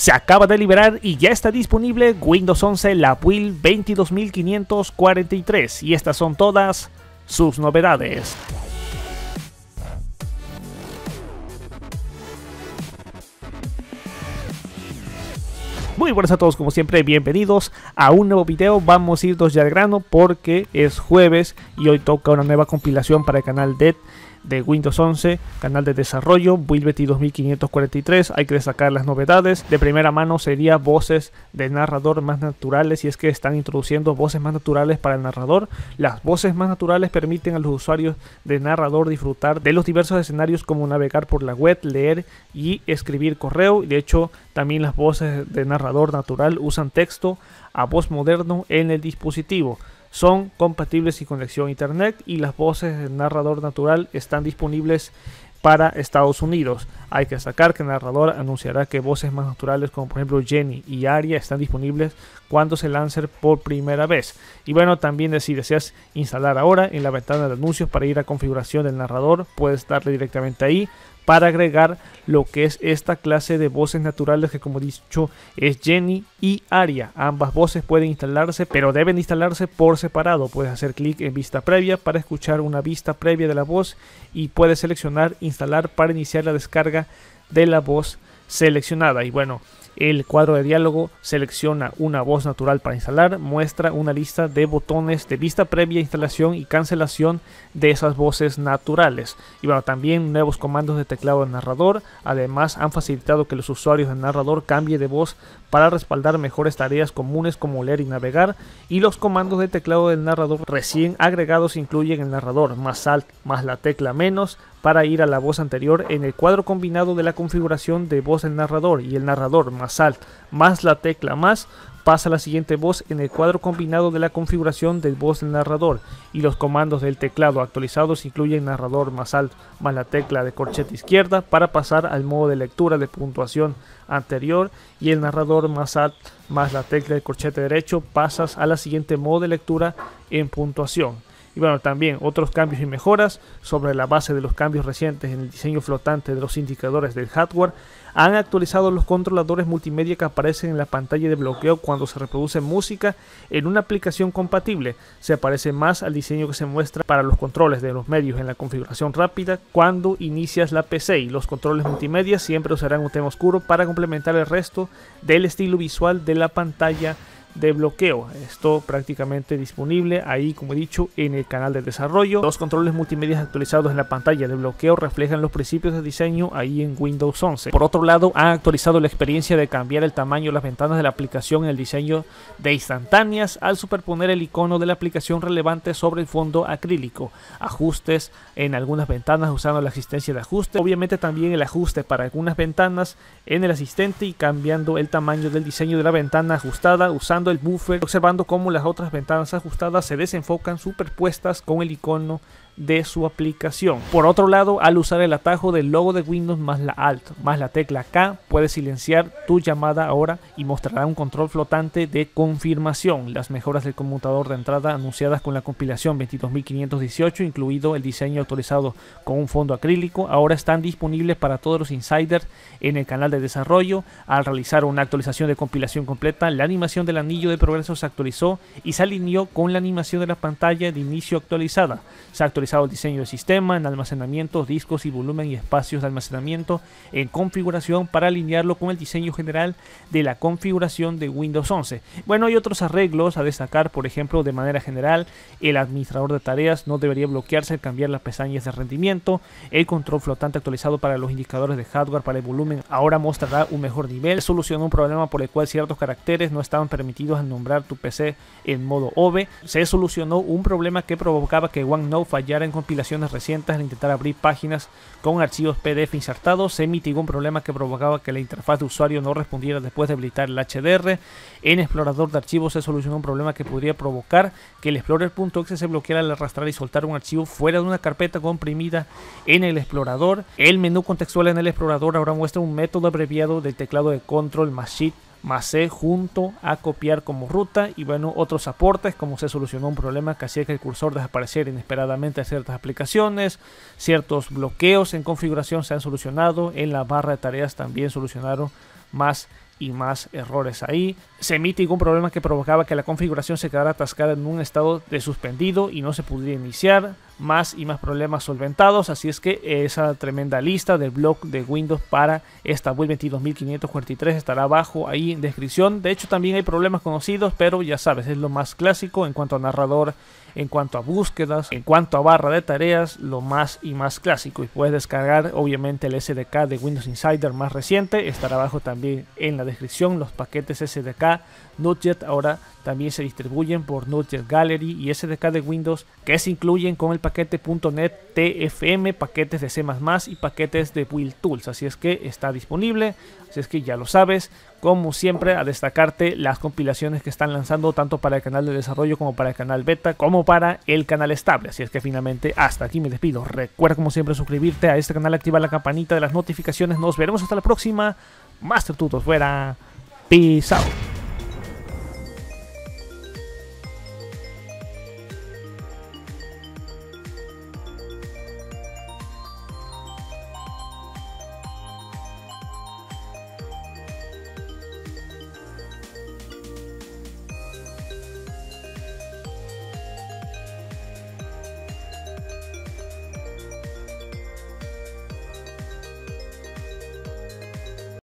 Se acaba de liberar y ya está disponible Windows 11 la build 22543 y estas son todas sus novedades. Muy buenas a todos, como siempre, bienvenidos a un nuevo video. Vamos a irnos ya al grano porque es jueves y hoy toca una nueva compilación para el canal de de Windows 11, canal de desarrollo, build 22543, hay que sacar las novedades. De primera mano sería voces de narrador más naturales y es que están introduciendo voces más naturales para el narrador. Las voces más naturales permiten a los usuarios de narrador disfrutar de los diversos escenarios como navegar por la web, leer y escribir correo. De hecho, también las voces de narrador natural usan texto a voz moderno en el dispositivo son compatibles sin conexión a internet y las voces del narrador natural están disponibles para Estados Unidos. Hay que sacar que el narrador anunciará que voces más naturales como por ejemplo Jenny y Aria están disponibles cuando se lance por primera vez. Y bueno, también si deseas instalar ahora en la ventana de anuncios para ir a configuración del narrador, puedes darle directamente ahí para agregar lo que es esta clase de voces naturales que como he dicho es Jenny y Aria. Ambas voces pueden instalarse, pero deben instalarse por separado. Puedes hacer clic en vista previa para escuchar una vista previa de la voz y puedes seleccionar instalar para iniciar la descarga de la voz seleccionada. Y bueno, el cuadro de diálogo selecciona una voz natural para instalar, muestra una lista de botones de vista previa, instalación y cancelación de esas voces naturales. Y bueno, también nuevos comandos de teclado de narrador. Además, han facilitado que los usuarios del narrador cambie de voz para respaldar mejores tareas comunes como leer y navegar. Y los comandos de teclado del narrador recién agregados incluyen el narrador más alt más la tecla menos, para ir a la voz anterior en el cuadro combinado de la configuración de voz del narrador y el narrador más alt más la tecla más pasa a la siguiente voz en el cuadro combinado de la configuración de voz del narrador y los comandos del teclado actualizados incluyen narrador más alt más la tecla de corchete izquierda para pasar al modo de lectura de puntuación anterior y el narrador más alt más la tecla de corchete derecho pasas a la siguiente modo de lectura en puntuación y bueno, también otros cambios y mejoras sobre la base de los cambios recientes en el diseño flotante de los indicadores del hardware han actualizado los controladores multimedia que aparecen en la pantalla de bloqueo cuando se reproduce música en una aplicación compatible. Se parece más al diseño que se muestra para los controles de los medios en la configuración rápida cuando inicias la PC y los controles multimedia siempre usarán un tema oscuro para complementar el resto del estilo visual de la pantalla de bloqueo. Esto prácticamente disponible ahí, como he dicho, en el canal de desarrollo. Los controles multimedia actualizados en la pantalla de bloqueo reflejan los principios de diseño ahí en Windows 11. Por otro lado, han actualizado la experiencia de cambiar el tamaño de las ventanas de la aplicación en el diseño de instantáneas al superponer el icono de la aplicación relevante sobre el fondo acrílico. Ajustes en algunas ventanas usando la asistencia de ajuste. Obviamente también el ajuste para algunas ventanas en el asistente y cambiando el tamaño del diseño de la ventana ajustada usando el buffer, observando cómo las otras ventanas ajustadas se desenfocan superpuestas con el icono de su aplicación. Por otro lado, al usar el atajo del logo de Windows más la Alt más la tecla K, puedes silenciar tu llamada ahora y mostrará un control flotante de confirmación. Las mejoras del conmutador de entrada anunciadas con la compilación 22518, incluido el diseño autorizado con un fondo acrílico, ahora están disponibles para todos los insiders en el canal de desarrollo. Al realizar una actualización de compilación completa, la animación del anillo de progreso se actualizó y se alineó con la animación de la pantalla de inicio actualizada. Se el diseño del sistema en almacenamiento discos y volumen y espacios de almacenamiento en configuración para alinearlo con el diseño general de la configuración de Windows 11. Bueno, hay otros arreglos a destacar, por ejemplo, de manera general, el administrador de tareas no debería bloquearse al cambiar las pestañas de rendimiento, el control flotante actualizado para los indicadores de hardware para el volumen ahora mostrará un mejor nivel, solucionó un problema por el cual ciertos caracteres no estaban permitidos al nombrar tu PC en modo OV. se solucionó un problema que provocaba que OneNote fallara en compilaciones recientes al intentar abrir páginas con archivos PDF insertados. Se mitigó un problema que provocaba que la interfaz de usuario no respondiera después de habilitar el HDR. En explorador de archivos se solucionó un problema que podría provocar que el explorer.exe se bloqueara al arrastrar y soltar un archivo fuera de una carpeta comprimida en el explorador. El menú contextual en el explorador ahora muestra un método abreviado del teclado de control más shift más junto a copiar como ruta y bueno otros aportes como se solucionó un problema que hacía que el cursor desapareciera inesperadamente en ciertas aplicaciones, ciertos bloqueos en configuración se han solucionado, en la barra de tareas también solucionaron más y más errores ahí. Se mitigó un problema que provocaba que la configuración se quedara atascada en un estado de suspendido y no se pudiera iniciar más y más problemas solventados. Así es que esa tremenda lista del blog de Windows para esta build 22543 estará abajo ahí en descripción. De hecho, también hay problemas conocidos, pero ya sabes, es lo más clásico en cuanto a narrador, en cuanto a búsquedas, en cuanto a barra de tareas, lo más y más clásico. Y puedes descargar, obviamente, el SDK de Windows Insider más reciente. Estará abajo también en la descripción los paquetes SDK NuGet. Ahora también se distribuyen por NuGet Gallery y SDK de Windows que se incluyen con el paquete paquete.net TFM, paquetes de C++ y paquetes de Build Tools. Así es que está disponible, así es que ya lo sabes. Como siempre, a destacarte las compilaciones que están lanzando tanto para el canal de desarrollo como para el canal beta, como para el canal estable. Así es que finalmente hasta aquí me despido. Recuerda como siempre suscribirte a este canal, activar la campanita de las notificaciones. Nos veremos hasta la próxima. Master Tutos fuera. Peace out.